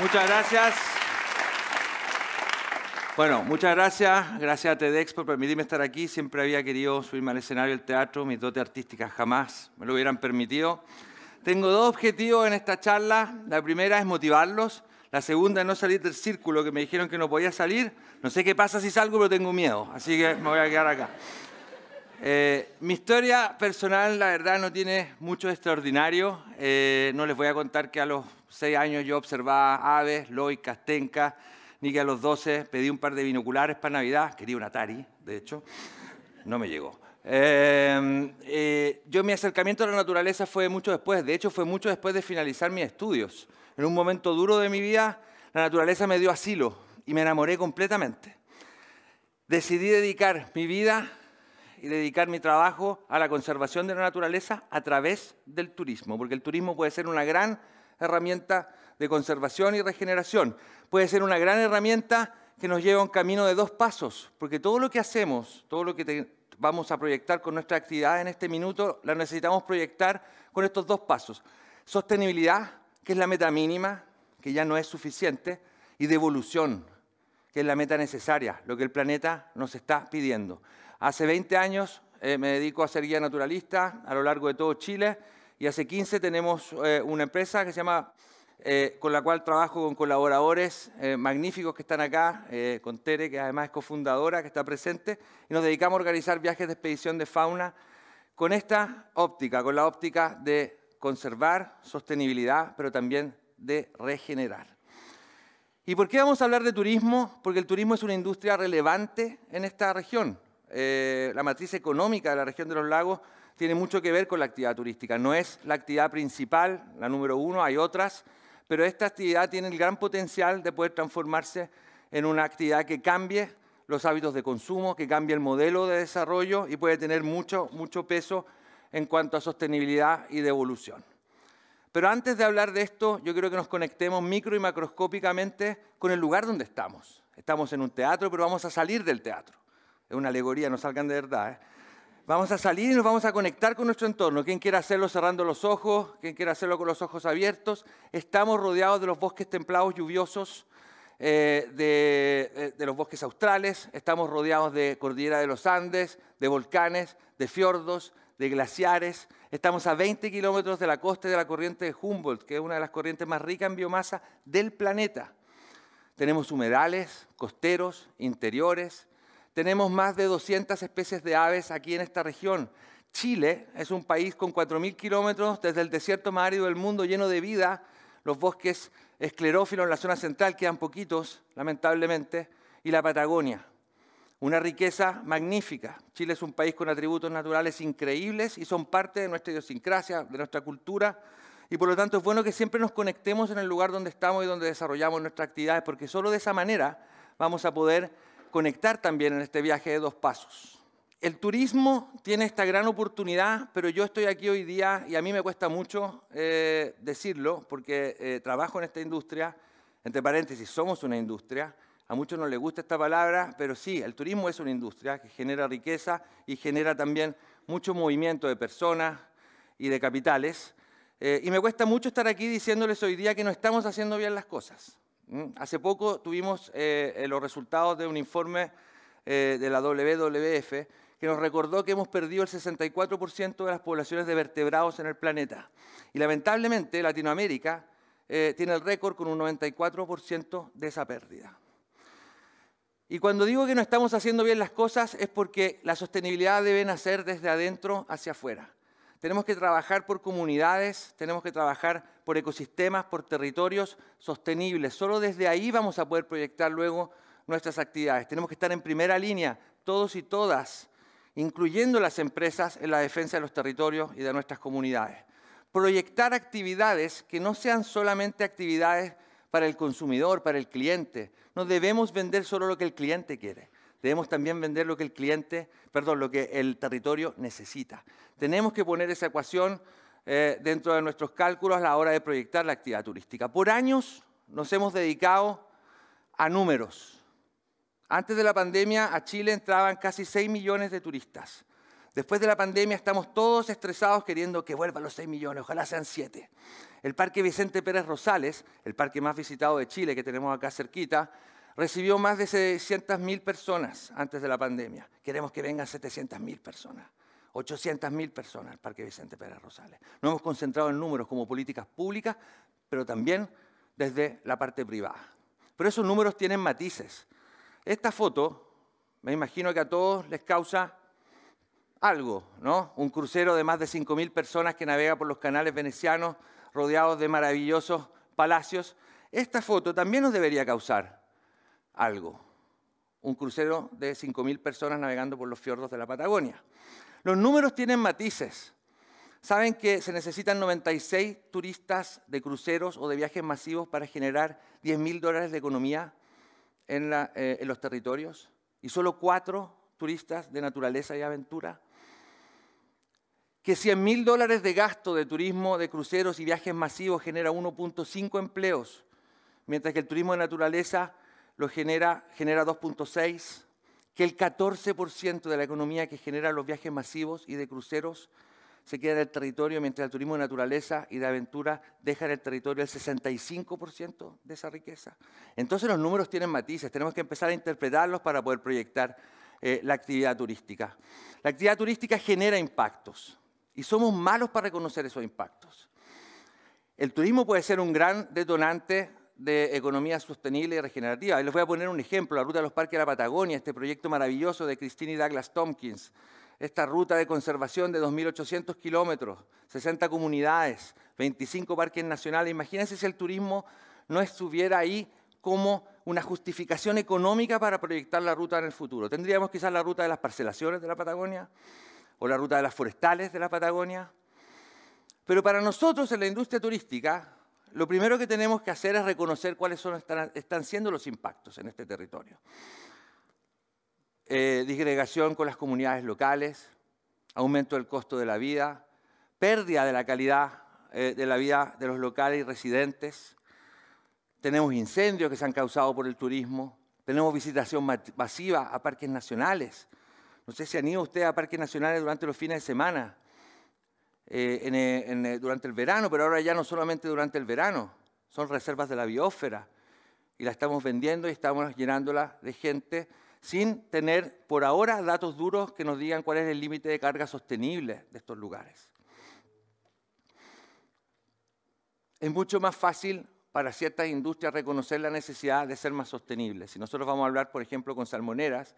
Muchas gracias. Bueno, muchas gracias. Gracias a TEDx por permitirme estar aquí. Siempre había querido subirme al escenario del teatro. Mis dotes artísticas jamás me lo hubieran permitido. Tengo dos objetivos en esta charla. La primera es motivarlos. La segunda es no salir del círculo que me dijeron que no podía salir. No sé qué pasa si salgo, pero tengo miedo. Así que me voy a quedar acá. Eh, mi historia personal, la verdad, no tiene mucho de extraordinario. Eh, no les voy a contar que a los seis años yo observaba aves, loicas, tencas, ni que a los 12 pedí un par de binoculares para Navidad. Quería un Atari, de hecho. No me llegó. Eh, yo mi acercamiento a la naturaleza fue mucho después. De hecho, fue mucho después de finalizar mis estudios. En un momento duro de mi vida, la naturaleza me dio asilo y me enamoré completamente. Decidí dedicar mi vida y dedicar mi trabajo a la conservación de la naturaleza a través del turismo, porque el turismo puede ser una gran herramienta de conservación y regeneración, puede ser una gran herramienta que nos lleva a un camino de dos pasos, porque todo lo que hacemos, todo lo que vamos a proyectar con nuestra actividad en este minuto, la necesitamos proyectar con estos dos pasos. Sostenibilidad, que es la meta mínima, que ya no es suficiente, y devolución, que es la meta necesaria, lo que el planeta nos está pidiendo. Hace 20 años eh, me dedico a ser guía naturalista a lo largo de todo Chile y hace 15 tenemos eh, una empresa que se llama, eh, con la cual trabajo con colaboradores magníficos que están acá, con Tere, que además es cofundadora, que está presente, y nos dedicamos a organizar viajes de expedición de fauna con esta óptica, con la óptica de conservar, sostenibilidad, pero también de regenerar. ¿Y por qué vamos a hablar de turismo? Porque el turismo es una industria relevante en esta región. Eh, la matriz económica de la región de los lagos tiene mucho que ver con la actividad turística. No es la actividad principal, la número uno, hay otras, pero esta actividad tiene el gran potencial de poder transformarse en una actividad que cambie los hábitos de consumo, que cambie el modelo de desarrollo y puede tener mucho, mucho peso en cuanto a sostenibilidad y de evolución. Pero antes de hablar de esto, yo creo que nos conectemos micro y macroscópicamente con el lugar donde estamos. Estamos en un teatro, pero vamos a salir del teatro es una alegoría, no salgan de verdad. ¿eh? Vamos a salir y nos vamos a conectar con nuestro entorno. Quien quiera hacerlo cerrando los ojos, quien quiera hacerlo con los ojos abiertos. Estamos rodeados de los bosques templados lluviosos, eh, de, eh, de los bosques australes, estamos rodeados de cordillera de los Andes, de volcanes, de fiordos, de glaciares. Estamos a 20 kilómetros de la costa de la corriente de Humboldt, que es una de las corrientes más ricas en biomasa del planeta. Tenemos humedales, costeros, interiores, tenemos más de 200 especies de aves aquí en esta región. Chile es un país con 4.000 kilómetros desde el desierto más árido del mundo, lleno de vida. Los bosques esclerófilos en la zona central quedan poquitos, lamentablemente, y la Patagonia. Una riqueza magnífica. Chile es un país con atributos naturales increíbles y son parte de nuestra idiosincrasia, de nuestra cultura, y por lo tanto es bueno que siempre nos conectemos en el lugar donde estamos y donde desarrollamos nuestras actividades, porque solo de esa manera vamos a poder conectar también en este viaje de dos pasos. El turismo tiene esta gran oportunidad, pero yo estoy aquí hoy día y a mí me cuesta mucho eh, decirlo porque eh, trabajo en esta industria, entre paréntesis, somos una industria. A muchos no les gusta esta palabra, pero sí, el turismo es una industria que genera riqueza y genera también mucho movimiento de personas y de capitales. Eh, y me cuesta mucho estar aquí diciéndoles hoy día que no estamos haciendo bien las cosas. ¿Mm? Hace poco tuvimos eh, eh, los resultados de un informe eh, de la WWF que nos recordó que hemos perdido el 64% de las poblaciones de vertebrados en el planeta. Y lamentablemente Latinoamérica tiene el récord con un 94% de esa pérdida. Y cuando digo que no estamos haciendo bien las cosas es porque la sostenibilidad debe nacer desde adentro hacia afuera. Tenemos que trabajar por comunidades, tenemos que trabajar por ecosistemas, por territorios sostenibles. Solo desde ahí vamos a poder proyectar luego nuestras actividades. Tenemos que estar en primera línea, todos y todas, incluyendo las empresas en la defensa de los territorios y de nuestras comunidades. Proyectar actividades que no sean solamente actividades para el consumidor, para el cliente. No debemos vender solo lo que el cliente quiere. Debemos también vender lo que el cliente, perdón, lo que el territorio necesita. Tenemos que poner esa ecuación eh, dentro de nuestros cálculos a la hora de proyectar la actividad turística. Por años nos hemos dedicado a números. Antes de la pandemia a Chile entraban casi 6 millones de turistas. Después de la pandemia estamos todos estresados queriendo que vuelvan los 6 millones, ojalá sean 7. El Parque Vicente Pérez Rosales, el parque más visitado de Chile que tenemos acá cerquita, recibió más de 600.000 personas antes de la pandemia. Queremos que vengan 700.000 personas, 800.000 personas al Parque Vicente Pérez Rosales. Nos hemos concentrado en números como políticas públicas, pero también desde la parte privada. Pero esos números tienen matices. Esta foto, me imagino que a todos les causa algo, ¿no? Un crucero de más de 5.000 personas que navega por los canales venecianos rodeados de maravillosos palacios. Esta foto también nos debería causar algo. Un crucero de 5.000 personas navegando por los fiordos de la Patagonia. Los números tienen matices. Saben que se necesitan 96 turistas de cruceros o de viajes masivos para generar 10.000 dólares de economía eh, en, los territorios y solo 4 turistas de naturaleza y aventura que 100.000 dólares de gasto de turismo, de cruceros y viajes masivos genera 1.5 empleos, mientras que el turismo de naturaleza lo genera, genera 2.6, que el 14% de la economía que genera los viajes masivos y de cruceros se queda en el territorio, mientras el turismo de naturaleza y de aventura deja en el territorio el 65% de esa riqueza. Entonces los números tienen matices, tenemos que empezar a interpretarlos para poder proyectar eh, la actividad turística. La actividad turística genera impactos y somos malos para reconocer esos impactos. El turismo puede ser un gran detonante de economía sostenible y regenerativa. Y les voy a poner un ejemplo, la ruta de los parques de la Patagonia, este proyecto maravilloso de Christine y Douglas Tompkins. Esta ruta de conservación de 2.800 kilómetros, 60 comunidades, 25 parques nacionales. Imagínense si el turismo no estuviera ahí como una justificación económica para proyectar la ruta en el futuro. Tendríamos quizás la ruta de las parcelaciones de la Patagonia o la ruta de las forestales de la Patagonia. Pero para nosotros en la industria turística, lo primero que tenemos que hacer es reconocer cuáles son, están, siendo los impactos en este territorio. Eh, disgregación con las comunidades locales, aumento del costo de la vida, pérdida de la calidad eh, de la vida de los locales y residentes. Tenemos incendios que se han causado por el turismo, tenemos visitación masiva a parques nacionales. No sé si han ido ustedes a parques nacionales durante los fines de semana. Eh, eh, eh, durante el verano, pero ahora ya no solamente durante el verano, son reservas de la biosfera y la estamos vendiendo y estamos llenándola de gente sin tener por ahora datos duros que nos digan cuál es el límite de carga sostenible de estos lugares. Es mucho más fácil para ciertas industrias reconocer la necesidad de ser más sostenibles. Si nosotros vamos a hablar, por ejemplo, con salmoneras,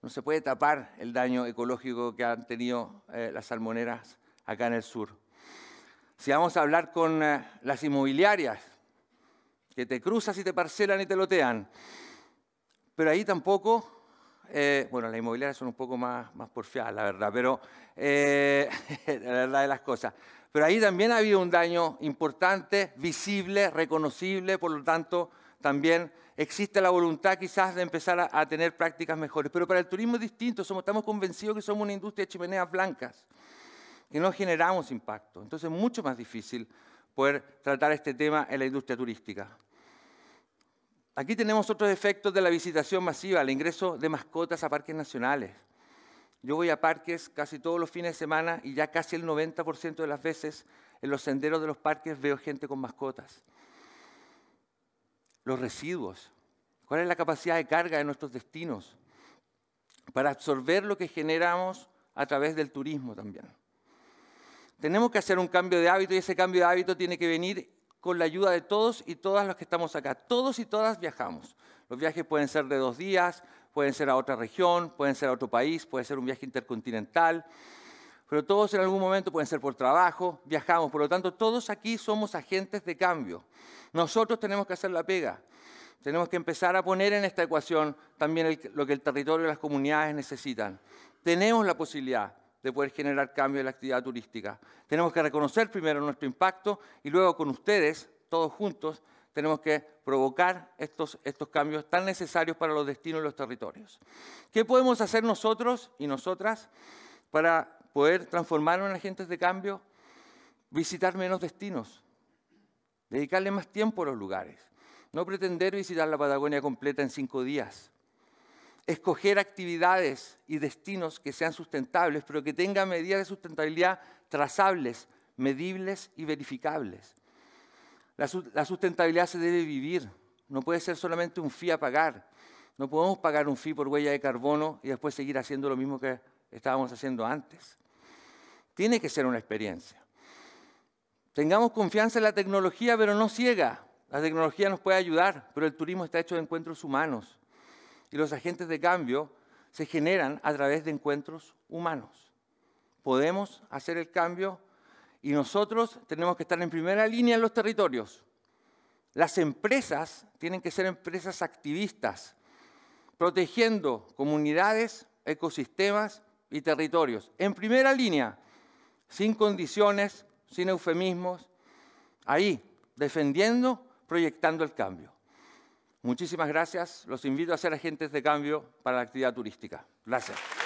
no se puede tapar el daño ecológico que han tenido las salmoneras acá en el sur. Si vamos a hablar con eh, las inmobiliarias, que te cruzas y te parcelan y te lotean, pero ahí tampoco, eh, bueno, las inmobiliarias son un poco más, porfiadas, la verdad, pero eh, la verdad de las cosas. Pero ahí también ha habido un daño importante, visible, reconocible, por lo tanto, también existe la voluntad quizás de empezar a, tener prácticas mejores. Pero para el turismo es distinto, somos, estamos convencidos que somos una industria de chimeneas blancas que no generamos impacto. Entonces es mucho más difícil poder tratar este tema en la industria turística. Aquí tenemos otros efectos de la visitación masiva, el ingreso de mascotas a parques nacionales. Yo voy a parques casi todos los fines de semana y ya casi el 90% de las veces en los senderos de los parques veo gente con mascotas. Los residuos. ¿Cuál es la capacidad de carga de nuestros destinos? Para absorber lo que generamos a través del turismo también. Tenemos que hacer un cambio de hábito y ese cambio de hábito tiene que venir con la ayuda de todos y todas los que estamos acá. Todos y todas viajamos. Los viajes pueden ser de dos días, pueden ser a otra región, pueden ser a otro país, puede ser un viaje intercontinental, pero todos en algún momento pueden ser por trabajo, viajamos, por lo tanto todos aquí somos agentes de cambio. Nosotros tenemos que hacer la pega. Tenemos que empezar a poner en esta ecuación también lo que el territorio y las comunidades necesitan. Tenemos la posibilidad, de poder generar cambios en la actividad turística. Tenemos que reconocer primero nuestro impacto y luego con ustedes, todos juntos, tenemos que provocar estos, estos cambios tan necesarios para los destinos y los territorios. ¿Qué podemos hacer nosotros y nosotras para poder transformarnos en agentes de cambio? Visitar menos destinos, dedicarle más tiempo a los lugares, no pretender visitar la Patagonia completa en cinco días, escoger actividades y destinos que sean sustentables, pero que tengan medidas de sustentabilidad trazables, medibles y verificables. La, sustentabilidad se debe vivir, no puede ser solamente un fee a pagar. No podemos pagar un fee por huella de carbono y después seguir haciendo lo mismo que estábamos haciendo antes. Tiene que ser una experiencia. Tengamos confianza en la tecnología, pero no ciega. La tecnología nos puede ayudar, pero el turismo está hecho de encuentros humanos y los agentes de cambio se generan a través de encuentros humanos. Podemos hacer el cambio y nosotros tenemos que estar en primera línea en los territorios. Las empresas tienen que ser empresas activistas, protegiendo comunidades, ecosistemas y territorios. En primera línea, sin condiciones, sin eufemismos, ahí, defendiendo, proyectando el cambio. Muchísimas gracias. Los invito a ser agentes de cambio para la actividad turística. Gracias.